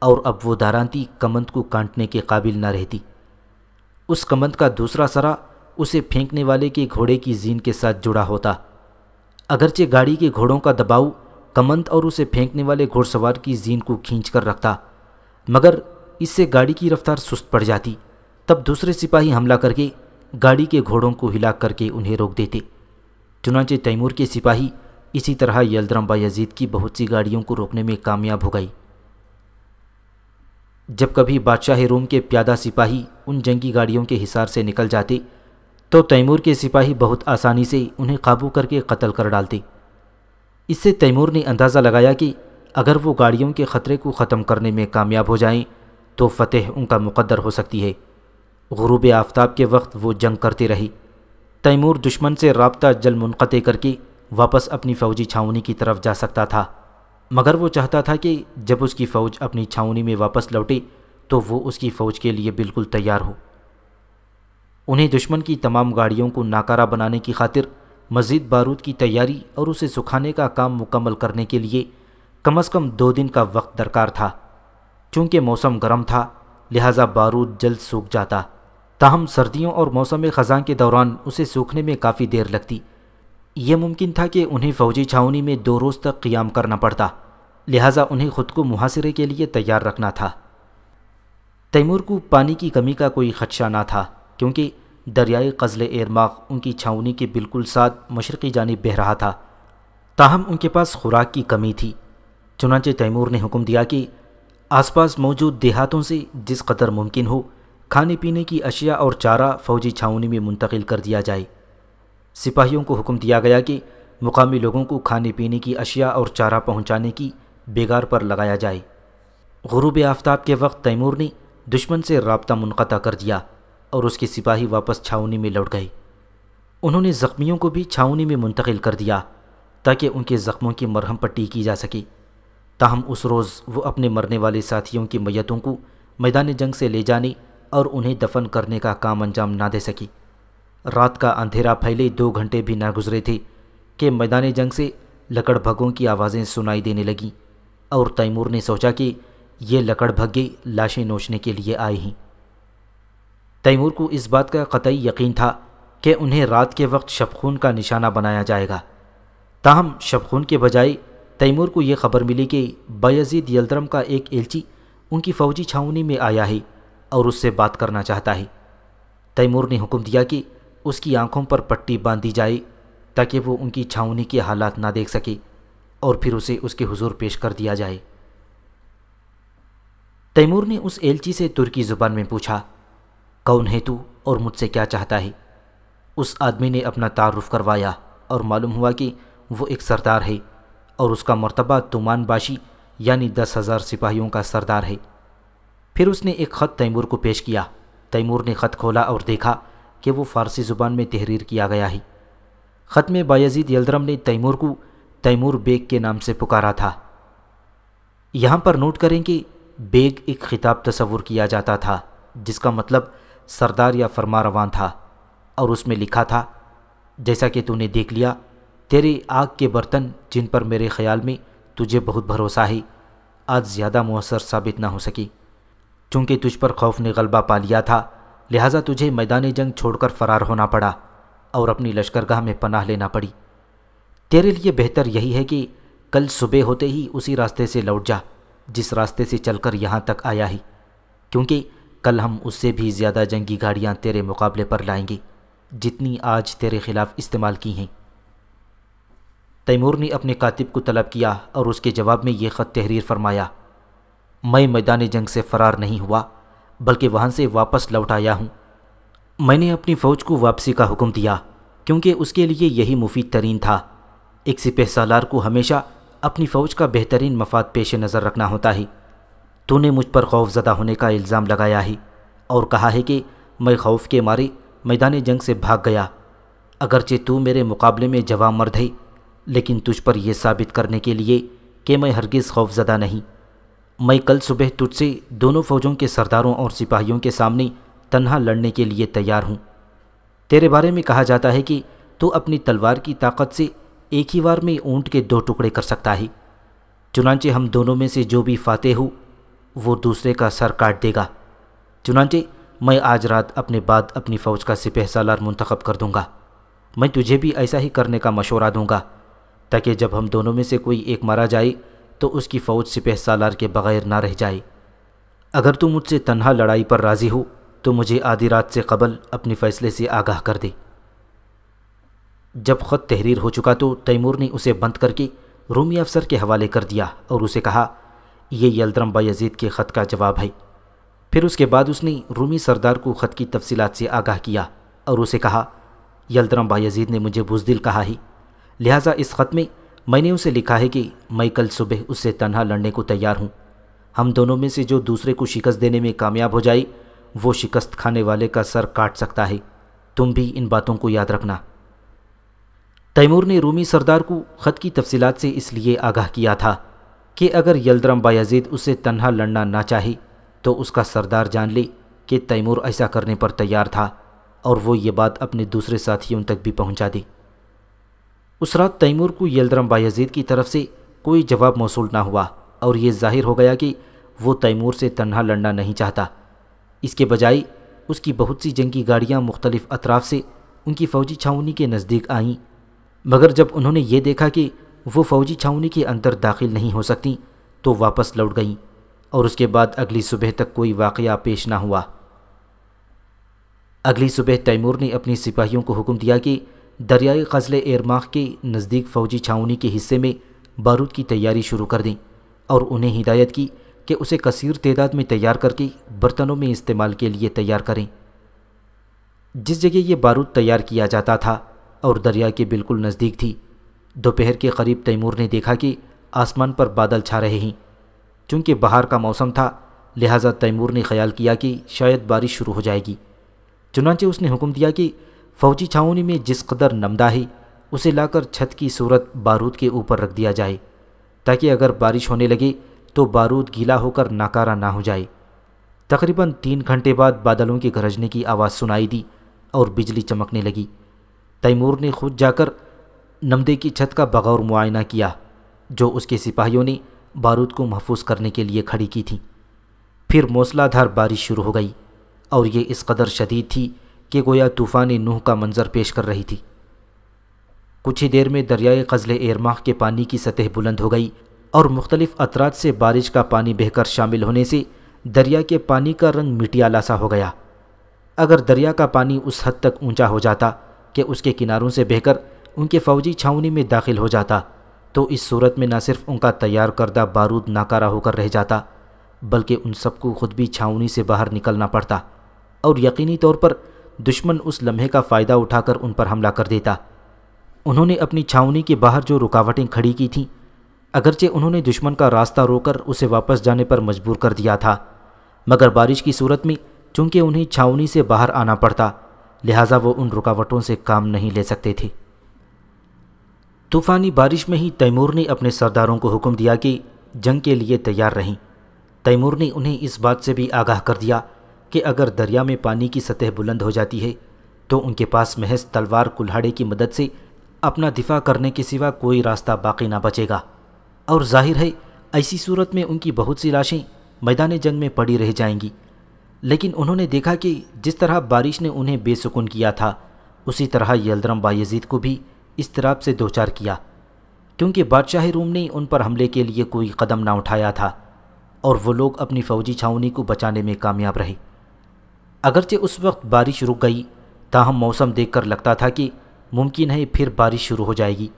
और अब वो दारांती कमंद को काटने के काबिल न रहती उस कमंद का दूसरा सरा उसे फेंकने वाले के घोड़े की जीन के साथ जुड़ा होता अगरचे गाड़ी के घोड़ों का दबाव कमंद और उसे फेंकने वाले घोड़सवार की जीन को खींच कर रखता मगर इससे गाड़ी की रफ्तार सुस्त पड़ जाती तब दूसरे सिपाही हमला करके गाड़ी के घोड़ों को हिला करके उन्हें रोक देते चुनाचे तैमूर के सिपाही इसी तरह यलदरम बायजीद की बहुत सी गाड़ियों को रोकने में कामयाब हो गई जब कभी बादशाह रोम के प्यादा सिपाही उन जंगी गाड़ियों के हिसार से निकल जाते तो तैमूर के सिपाही बहुत आसानी से उन्हें काबू करके कत्ल कर डालते इससे तैमूर ने अंदाज़ा लगाया कि अगर वो गाड़ियों के ख़तरे को ख़त्म करने में कामयाब हो जाएं तो फ़तेह उनका मुकद्दर हो सकती है गुरूब आफ्ताब के वक्त वो जंग करते रही तैमूर दुश्मन से रबता जल मुनक़ करके वापस अपनी फ़ौजी छावनी की तरफ जा सकता था मगर वो चाहता था कि जब उसकी फ़ौज अपनी छावनी में वापस लौटे तो वो उसकी फ़ौज के लिए बिल्कुल तैयार हो उन्हें दुश्मन की तमाम गाड़ियों को नाकारा बनाने की खातिर मज़ीद बारूद की तैयारी और उसे सुखाने का काम मुकम्मल करने के लिए कम अज़ कम दो दिन का वक्त दरकार था चूँकि मौसम गर्म था लिहाजा बारूद जल्द सूख जाता ताहम सर्दियों और मौसम ख़ज़ां के दौरान उसे सूखने में काफ़ी देर लगती ये मुमकिन था कि उन्हें फ़ौजी छावनी में दो रोज़ तक क़ियाम करना पड़ता लिहाजा उन्हें ख़ुद को मुहासरे के लिए तैयार रखना था तैमूर को पानी की कमी का कोई खदशा ना था क्योंकि दरियाए कज़ल एरमाग उनकी छावनी के बिल्कुल साथ मशरक़ी जानब बह रहा था ताहम उनके पास खुराक की कमी थी चुनाचे तैमूर ने हुक्म दिया कि आसपास मौजूद देहातों से जिस कदर मुमकिन हो खाने पीने की अशिया और चारा फ़ौजी छावनी में मुंतकिल कर दिया जाए सिपाहियों को हुक्म दिया गया कि मुकामी लोगों को खाने पीने की अशिया और चारा पहुंचाने की बेगार पर लगाया जाए गुरूब आफ्ताब के वक्त तैमूर ने दुश्मन से रबता मुनता कर दिया और उसके सिपाही वापस छावनी में लौट गए उन्होंने ज़ख्मियों को भी छावनी में मुंतकिल कर दिया ताकि उनके ज़ख्मों की मरहम पट्टी की जा सके ताहम उस रोज़ वो अपने मरने वाले साथियों की मैतों को मैदान जंग से ले जाने और उन्हें दफन करने का काम अंजाम ना दे सकी रात का अंधेरा फैले दो घंटे भी ना गुजरे थे कि मैदान जंग से लकड़ की आवाज़ें सुनाई देने लगीं और तैमूर ने सोचा कि ये लकड़ लाशें नोचने के लिए आए हैं तैमूर को इस बात का कतई यकीन था कि उन्हें रात के वक्त शबखून का निशाना बनाया जाएगा ताहम शबखून के बजाय तैमूर को यह खबर मिली कि बयजीद यल्दरम का एक एलची उनकी फ़ौजी छावनी में आया है और उससे बात करना चाहता है तैमूर ने हुक्म दिया कि उसकी आंखों पर पट्टी बांधी जाए ताकि वो उनकी छावनी के हालात ना देख सके और फिर उसे उसके हुजूर पेश कर दिया जाए तैमूर ने उस एलची से तुर्की ज़ुबान में पूछा कौन है तू और मुझसे क्या चाहता है उस आदमी ने अपना तारुफ करवाया और मालूम हुआ कि वो एक सरदार है और उसका मरतबा तुमान बाशी यानी दस हज़ार सिपाहियों का सरदार है फिर उसने एक ख़त तैमूर को पेश किया तैमूर ने ख़त खोला और देखा कि वो फ़ारसी ज़ुबान में तहरीर किया गया है ख़त में बायजीद यलदरम ने तैमूर को तैमूर बेग के नाम से पुकारा था यहाँ पर नोट करें कि बेग एक खिताब तस्वुर किया जाता था जिसका मतलब सरदार या फरमारवान था और उसमें लिखा था जैसा कि तूने देख लिया तेरे आग के बर्तन जिन पर मेरे ख्याल में तुझे बहुत भरोसा है आज ज़्यादा मौसर साबित ना हो सकी चूँकि तुझ पर खौफ ने गलबा पा लिया था लिहाजा तुझे मैदान जंग छोड़कर फरार होना पड़ा और अपनी लश्करगाह में पनाह लेना पड़ी तेरे लिए बेहतर यही है कि कल सुबह होते ही उसी रास्ते से लौट जा जिस रास्ते से चलकर यहाँ तक आया ही क्योंकि कल हम उससे भी ज़्यादा जंगी गाड़ियाँ तेरे मुकाबले पर लाएंगे जितनी आज तेरे खिलाफ इस्तेमाल की हैं तैमूर ने अपने कातिब को तलब किया और उसके जवाब में ये ख़त तहरीर फरमाया मैं मैदान जंग से फ़रार नहीं हुआ बल्कि वहां से वापस लौट आया हूँ मैंने अपनी फ़ौज को वापसी का हुक्म दिया क्योंकि उसके लिए यही मुफीद तरीन था एक सिपह सालार को हमेशा अपनी फ़ौज का बेहतरीन मफाद पेश नज़र रखना होता है तूने मुझ पर खौफजदा होने का इल्ज़ाम लगाया है और कहा है कि मैं खौफ के मारे मैदान जंग से भाग गया अगरचे तू मेरे मुकाबले में जवा मर्द है लेकिन तुझ पर यह साबित करने के लिए कि मैं हरगिज़ खौफजदा नहीं मैं कल सुबह तुझसे दोनों फौजों के सरदारों और सिपाहियों के सामने तन्हा लड़ने के लिए तैयार हूँ तेरे बारे में कहा जाता है कि तू अपनी तलवार की ताकत से एक ही बार में ऊंट के दो टुकड़े कर सकता है चुनाचे हम दोनों में से जो भी फाते हो वो दूसरे का सर काट देगा चुनाचे मैं आज रात अपने बाद अपनी फ़ौज का सिपह सालार मंतखब कर दूंगा मैं तुझे भी ऐसा ही करने का मशवरा दूंगा ताकि जब हम दोनों में से कोई एक मारा जाए तो उसकी फ़ौज सिपह सालार के बग़ैर ना रह जाए अगर तू मुझसे तन्हा लड़ाई पर राज़ी हो तो मुझे आधी रात से कबल अपने फ़ैसले से आगाह कर दे जब ख़त तहरीर हो चुका तो तैमूर ने उसे बंद करके रूमी अफसर के हवाले कर दिया और उसे कहा ये यलद्रम यजीद के ख़त का जवाब है फिर उसके बाद उसने रूमी सरदार को ख़त की तफसीलात से आगाह किया और उसे कहा यलद्रम यजीद ने मुझे बुजदिल कहा ही लिहाजा इस ख़त में मैंने उसे लिखा है कि मैं कल सुबह उससे तनहा लड़ने को तैयार हूँ हम दोनों में से जो दूसरे को शिकस्त देने में कामयाब हो जाए वो शिकस्त खाने वाले का सर काट सकता है तुम भी इन बातों को याद रखना तैमूर ने रूमी सरदार को ख़त की तफसीलात से इसलिए आगाह किया था कि अगर यलदरम बायजीद उसे तनहा लड़ना ना चाहे तो उसका सरदार जान ले कि तैमूर ऐसा करने पर तैयार था और वो ये बात अपने दूसरे साथियों तक भी पहुंचा दी उस रात तैमूर को यलदरम बायजीद की तरफ से कोई जवाब मौसू ना हुआ और ये जाहिर हो गया कि वो तैमूर से तन्हा लड़ना नहीं चाहता इसके बजाय उसकी बहुत सी जंगी गाड़ियाँ मुख्तलिफ़ अतराफ़ से उनकी फ़ौजी छावनी के नज़दीक आईं मगर जब उन्होंने ये देखा कि वो फ़ौजी छावनी के अंदर दाखिल नहीं हो सकती तो वापस लौट गईं और उसके बाद अगली सुबह तक कोई वाक़ पेश ना हुआ अगली सुबह तैमूर ने अपनी सिपाहियों को हुक्म दिया कि दरियाई गज़ल एयरमाख के नज़दीक फ़ौजी छावनी के हिस्से में बारूद की तैयारी शुरू कर दी और उन्हें हिदायत की कि उसे कसीर तदाद में तैयार करके बर्तनों में इस्तेमाल के लिए तैयार करें जिस जगह ये बारूद तैयार किया जाता था और दरिया के बिल्कुल नज़दीक थी दोपहर के करीब तैमूर ने देखा कि आसमान पर बादल छा रहे हैं चूँकि बाहर का मौसम था लिहाजा तैमूर ने ख्याल किया कि शायद बारिश शुरू हो जाएगी चुनाचे उसने हुक्म दिया कि फौजी छावनी में जिस कदर नमदाही उसे लाकर छत की सूरत बारूद के ऊपर रख दिया जाए ताकि अगर बारिश होने लगे तो बारूद गीला होकर नाकारा ना हो जाए तकरीबन तीन घंटे बाद बादलों के गरजने की आवाज़ सुनाई दी और बिजली चमकने लगी तैमूर ने खुद जाकर नमदे की छत का बगौर मुआयना किया जो उसके सिपाहियों ने बारूद को महफूज करने के लिए खड़ी की थी फिर मौसलाधार बारिश शुरू हो गई और ये इस कदर शदीद थी कि गोया तूफ़ानी नूह का मंज़र पेश कर रही थी कुछ ही देर में दरियाए कज़ल एरमाह के पानी की सतह बुलंद हो गई और मुख्तलिफ़ अतराज से बारिश का पानी बहकर शामिल होने से दरिया के पानी का रंग मिटियाला सा हो गया अगर दरिया का पानी उस हद तक ऊंचा हो जाता कि उसके किनारों से बहकर उनके फ़ौजी छावनी में दाखिल हो जाता तो इस सूरत में न सिर्फ उनका तैयार करदा बारूद नाकारा होकर रह जाता बल्कि उन सबको खुद भी छावनी से बाहर निकलना पड़ता और यकीनी तौर पर दुश्मन उस लम्हे का फ़ायदा उठाकर उन पर हमला कर देता उन्होंने अपनी छावनी के बाहर जो रुकावटें खड़ी की थीं अगरचे उन्होंने दुश्मन का रास्ता रोकर उसे वापस जाने पर मजबूर कर दिया था मगर बारिश की सूरत में चूंकि उन्हें छावनी से बाहर आना पड़ता लिहाजा वो उन रुकावटों से काम नहीं ले सकते थे तूफ़ानी बारिश में ही तैमूर ने अपने सरदारों को हुक्म दिया कि जंग के लिए तैयार रहें तैमूर ने उन्हें इस बात से भी आगाह कर दिया कि अगर दरिया में पानी की सतह बुलंद हो जाती है तो उनके पास महज तलवार कुल्हाड़े की मदद से अपना दिफा करने के सिवा कोई रास्ता बाकी ना बचेगा और जाहिर है ऐसी सूरत में उनकी बहुत सी लाशें मैदान जंग में पड़ी रह जाएंगी लेकिन उन्होंने देखा कि जिस तरह बारिश ने उन्हें बेसुकून किया था उसी तरह यलदरम बायजीद को भी इस तरह से दो चार किया क्योंकि बादशाह रूम ने उन पर हमले के लिए कोई कदम ना उठाया था और वो लोग अपनी फ़ौजी छावनी को बचाने में कामयाब रहे अगरचे उस वक्त बारिश रुक गई ताहम मौसम देखकर लगता था कि मुमकिन है फिर बारिश शुरू हो जाएगी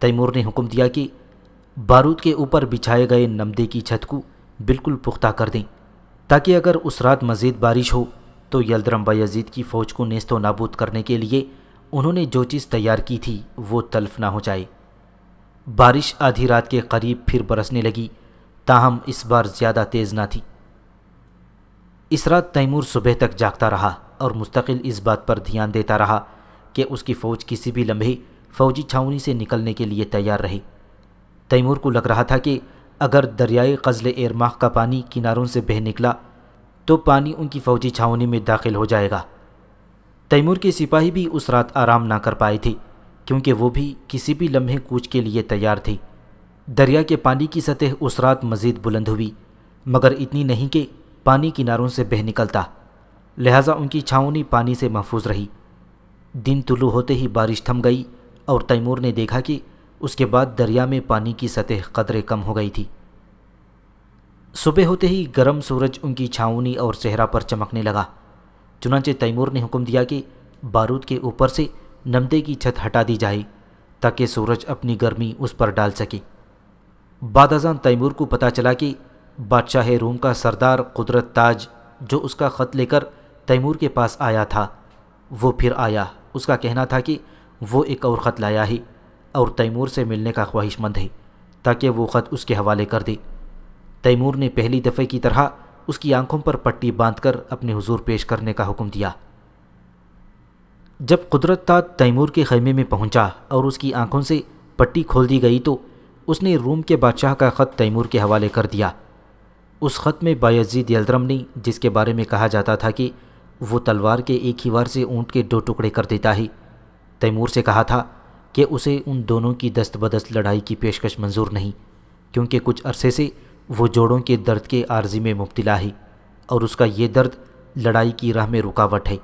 तैमूर ने हुक्म दिया कि बारूद के ऊपर बिछाए गए नमदे की छत को बिल्कुल पुख्ता कर दें ताकि अगर उस रात मज़ीद बारिश हो तो यलदरम यजीद की फ़ौज को नेस्तो नाबूद करने के लिए उन्होंने जो चीज़ तैयार की थी वो तलफ ना हो जाए बारिश आधी रात के करीब फिर बरसने लगी ताहम इस बार ज़्यादा तेज़ ना थी इस रात तैमूर सुबह तक जागता रहा और मुस्तकिल इस बात पर ध्यान देता रहा कि उसकी फ़ौज किसी भी लम्हे फौजी छावनी से निकलने के लिए तैयार रही तैमूर को लग रहा था कि अगर दरियाए कज़ल एरमाह का पानी किनारों से बह निकला तो पानी उनकी फ़ौजी छावनी में दाखिल हो जाएगा तैमूर के सिपाही भी उस रात आराम ना कर पाए थे क्योंकि वो भी किसी भी लम्हे कूच के लिए तैयार थे दरिया के पानी की सतह उस रात मज़ीद बुलंद हुई मगर इतनी नहीं कि पानी किनारों से बह निकलता लिहाजा उनकी छावनी पानी से महफूज रही दिन तुलू होते ही बारिश थम गई और तैमूर ने देखा कि उसके बाद दरिया में पानी की सतह कदरे कम हो गई थी सुबह होते ही गर्म सूरज उनकी छावनी और चेहरा पर चमकने लगा चुनाचे तैमूर ने हुक्म दिया कि बारूद के ऊपर से नमदे की छत हटा दी जाए ताकि सूरज अपनी गर्मी उस पर डाल सके बादाजान तैमूर को पता चला कि बादशाह रूम का सरदार कुदरत ताज जो उसका ख़त लेकर तैमूर के पास आया था वो फिर आया उसका कहना था कि वो एक और ख़त लाया ही और तैमूर से मिलने का ख्वाहिशमंद है ताकि वो ख़त उसके हवाले कर दे तैमूर ने पहली दफ़े की तरह उसकी आंखों पर पट्टी बांधकर अपने हुजूर पेश करने का हुक्म दिया जब कुदरत ताज तैमूर के खैमे में पहुंचा और उसकी आंखों से पट्टी खोल दी गई तो उसने रूम के बादशाह का ख़त तैमूर के हवाले कर दिया उस ख़त में बायजीद यलद्रम ने जिसके बारे में कहा जाता था कि वो तलवार के एक ही वार से ऊँट के दो टुकड़े कर देता ही तैमूर से कहा था कि उसे उन दोनों की दस्त बदस्त लड़ाई की पेशकश मंजूर नहीं क्योंकि कुछ अरसे से वो जोड़ों के दर्द के आर्जी में मुबतला है और उसका ये दर्द लड़ाई की राह में रुकावट है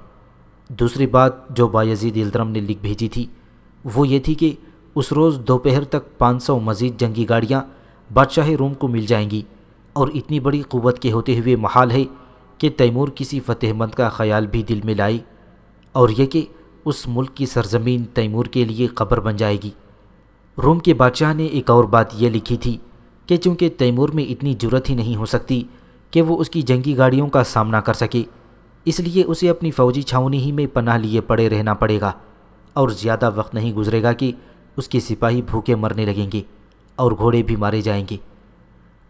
दूसरी बात जो बायजीद यलद्रम ने लिख भेजी थी वो ये थी कि उस रोज़ दोपहर तक 500 मज़ीद जंगी गाड़ियाँ बादशाह रोम को मिल जाएंगी और इतनी बड़ी क़वत के होते हुए महाल है कि तैमूर किसी फतेहमंद का ख्याल भी दिल में लाई और यह कि उस मुल्क की सरजमीन तैमूर के लिए खबर बन जाएगी रोम के बादशाह ने एक और बात यह लिखी थी कि चूँकि तैमूर में इतनी ज़रूरत ही नहीं हो सकती कि वो उसकी जंगी गाड़ियों का सामना कर सके इसलिए उसे अपनी फ़ौजी छावनी ही में पनाह लिए पड़े रहना पड़ेगा और ज़्यादा वक्त नहीं गुजरेगा कि उसके सिपाही भूखे मरने लगेंगे और घोड़े भी मारे जाएंगे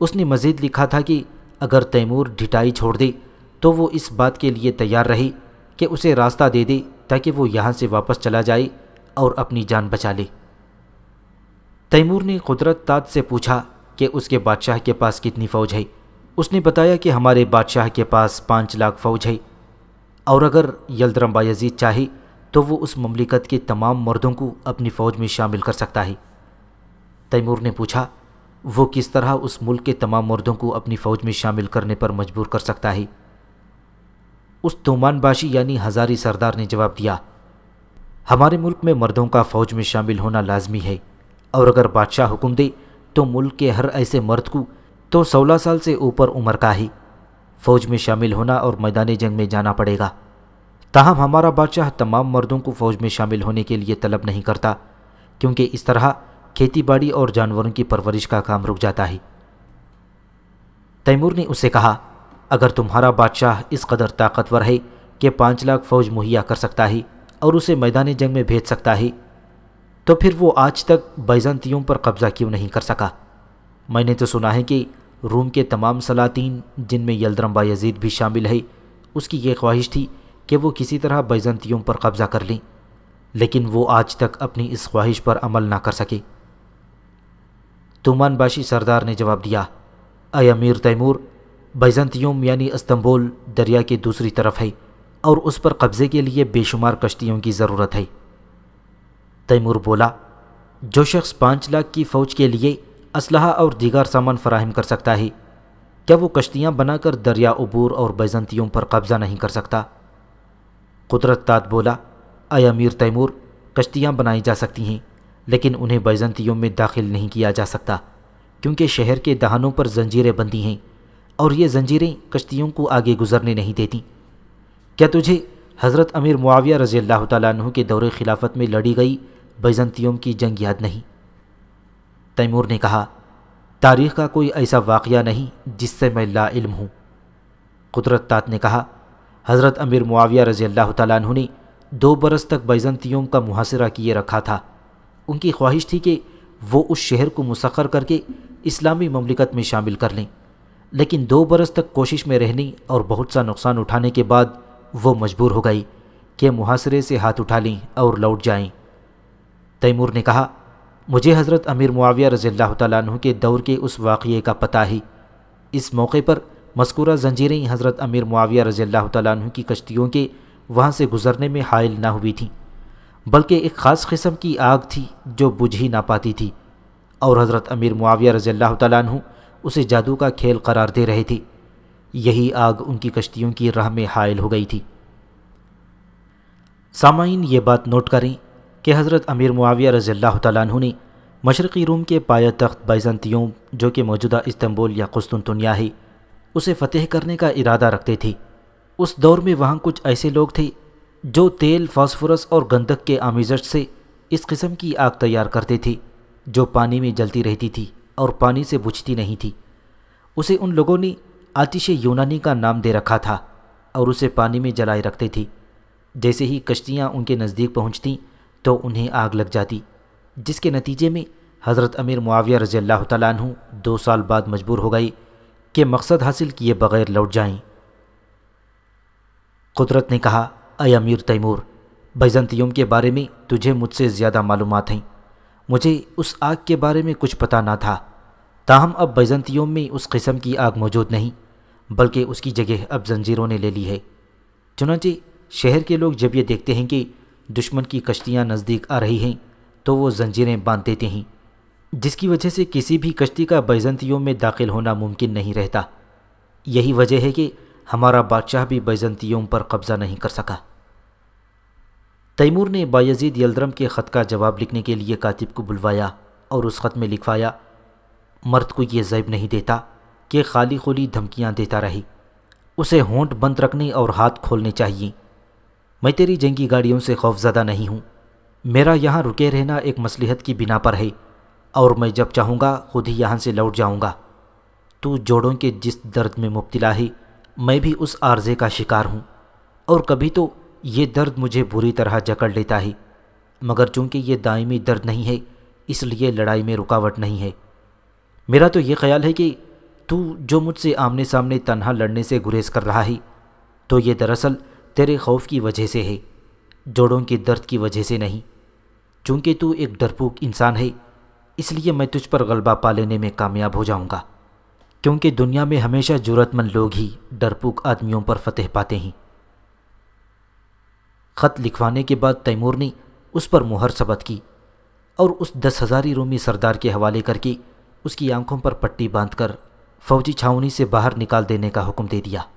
उसने मज़ीद लिखा था कि अगर तैमूर ढिटाई छोड़ दी तो वो इस बात के लिए तैयार रही कि उसे रास्ता दे दे ताकि वो यहाँ से वापस चला जाए और अपनी जान बचा ले तैमूर ने कुदरत ताज से पूछा कि उसके बादशाह के पास कितनी फ़ौज है उसने बताया कि हमारे बादशाह के पास पाँच लाख फ़ौज है और अगर यलदरम बायजीद चाहे तो वो उस ममलिकत के तमाम मर्दों को अपनी फ़ौज में शामिल कर सकता है तैमूर ने पूछा वो किस तरह उस मुल्क के तमाम मर्दों को अपनी फ़ौज में शामिल करने पर मजबूर कर सकता है उस तोमानबाशी यानी हज़ारी सरदार ने जवाब दिया हमारे मुल्क में मर्दों का फ़ौज में शामिल होना लाजमी है और अगर बादशाह हुक्म दे तो मुल्क के हर ऐसे मर्द को तो सोलह साल से ऊपर उम्र का ही फ़ौज में शामिल होना और मैदानी जंग में जाना पड़ेगा ताहम हमारा बादशाह तमाम मर्दों को फ़ौज में शामिल होने के लिए तलब नहीं करता क्योंकि इस तरह खेतीबाड़ी और जानवरों की परवरिश का काम रुक जाता है तैमूर ने उसे कहा अगर तुम्हारा बादशाह इस कदर ताकतवर है कि पाँच लाख फौज मुहैया कर सकता है और उसे मैदान जंग में भेज सकता है तो फिर वो आज तक बैजंतियों पर कब्जा क्यों नहीं कर सका मैंने तो सुना है कि रूम के तमाम सलातीन जिनमें यलद्रम्बा यजीद भी शामिल है उसकी ये ख्वाहिश थी कि वो किसी तरह बैजंतियों पर कब्जा कर लें लेकिन वो आज तक अपनी इस ख्वाहिश पर अमल ना कर सके तुमान बाशी सरदार ने जवाब दिया अय अमीर तैमूर बैजंतीम यानी इस्तंबुल दरिया की दूसरी तरफ है और उस पर कब्ज़े के लिए बेशुमार कश्तियों की ज़रूरत है तैमूर बोला जो शख्स पाँच लाख की फ़ौज के लिए इसलह और दीगर सामान फराहम कर सकता है क्या वो कश्तियाँ बनाकर दरिया अबूर और बैजंतियों पर कब्ज़ा नहीं कर सकता कुदरत बोला अय अमीर तैमूर कश्तियाँ बनाई जा सकती हैं लेकिन उन्हें बैजंतियों में दाखिल नहीं किया जा सकता क्योंकि शहर के दहानों पर जंजीरें बंधी हैं और ये जंजीरें कश्तियों को आगे गुजरने नहीं देती क्या तुझे हज़रत अमीर मुआविया रज़ी अल्लाह तु के दौरे खिलाफत में लड़ी गई बैजंतियों की जंग याद नहीं तैमूर ने कहा तारीख़ का कोई ऐसा वाक़ नहीं जिससे मैं इल्म हूँ कुदरत तात ने कहा हज़रत अमीर मुआविया रज़ी अल्लाह तु ने दो बरस तक बैजंतियों का मुहासरा किए रखा था उनकी ख्वाहिश थी कि वो उस शहर को मुसखर करके इस्लामी ममलिकत में शामिल कर लें लेकिन दो बरस तक कोशिश में रहने और बहुत सा नुकसान उठाने के बाद वो मजबूर हो गई कि मुहासरे से हाथ उठा लें और लौट जाएं। तैमूर ने कहा मुझे हज़रत अमीर मुआविया रज़ील्ला तु के दौर के उस वाक़े का पता ही इस मौके पर मस्कूरा जंजीरें हज़रत अमीर मुआविया रज़ील्ला तु की कश्तियों के वहाँ से गुज़रने में हायल ना हुई थीं बल्कि एक ख़ास किस्म की आग थी जो बुझ ही ना पाती थी और हज़रत अमीर मुआविया रज़ी अल्लाह तु उसे जादू का खेल करार दे रहे थे यही आग उनकी कश्तियों की राह में हायल हो गई थी सामाइन ये बात नोट करें कि हज़रत अमीर मुआविया रज़ी अल्लाह तु ने मशरक़ी रूम के पाया तख्त बाइजंतियों जो कि मौजूदा इस्तंबुल या कुस्तुनतुनिया है उसे फ़तेह करने का इरादा रखते थे उस दौर में वहाँ कुछ ऐसे लोग थे जो तेल फास्फोरस और गंधक के आमिजट से इस किस्म की आग तैयार करते थे जो पानी में जलती रहती थी और पानी से बुझती नहीं थी उसे उन लोगों ने आतिश यूनानी का नाम दे रखा था और उसे पानी में जलाए रखते थे जैसे ही कश्तियाँ उनके नज़दीक पहुँचती तो उन्हें आग लग जाती जिसके नतीजे में हज़रत अमीर मुआविया रज़ी अल्लाह तु दो साल बाद मजबूर हो गए कि मकसद हासिल किए बगैर लौट जाएं। कुदरत ने कहा अय अमीर तैमूर बैजंतियम के बारे में तुझे मुझसे ज़्यादा मालूम हैं मुझे उस आग के बारे में कुछ पता ना था ताहम अब बैजंतियम में उस किस्म की आग मौजूद नहीं बल्कि उसकी जगह अब जंजीरों ने ले ली है चुनाचे शहर के लोग जब ये देखते हैं कि दुश्मन की कश्तियाँ नज़दीक आ रही हैं तो वो जंजीरें बांध देते हैं जिसकी वजह से किसी भी कश्ती का बैजंतियों में दाखिल होना मुमकिन नहीं रहता यही वजह है कि हमारा बादशाह भी बैजंतियों पर कब्ज़ा नहीं कर सका तैमूर ने बायजीद यलद्रम के ख़त का जवाब लिखने के लिए कातिब को बुलवाया और उस ख़त में लिखवाया मर्द को ये जैब नहीं देता कि खाली खोली धमकियाँ देता रही उसे होंठ बंद रखने और हाथ खोलने चाहिए मैं तेरी जंगी गाड़ियों से खौफजदा नहीं हूँ मेरा यहाँ रुके रहना एक मसलहत की बिना पर है और मैं जब चाहूँगा खुद ही यहाँ से लौट जाऊँगा तू जोड़ों के जिस दर्द में मुब्तला है मैं भी उस आर्जे का शिकार हूँ और कभी तो ये दर्द मुझे बुरी तरह जकड़ लेता है मगर चूंकि ये दायमी दर्द नहीं है इसलिए लड़ाई में रुकावट नहीं है मेरा तो ये ख्याल है कि तू जो मुझसे आमने सामने तनहा लड़ने से गुरेज कर रहा है तो ये दरअसल तेरे खौफ की वजह से है जोड़ों के दर्द की वजह से नहीं चूंकि तू एक डरपोक इंसान है इसलिए मैं तुझ पर गलबा पा लेने में कामयाब हो जाऊंगा क्योंकि दुनिया में हमेशा ज़रूरतमंद लोग ही डरपोक आदमियों पर फतेह पाते हैं ख़त लिखवाने के बाद तैमूर ने उस पर मुहर सबत की और उस दस हज़ारी रोमी सरदार के हवाले करके उसकी आंखों पर पट्टी बांधकर फौजी छावनी से बाहर निकाल देने का हुक्म दे दिया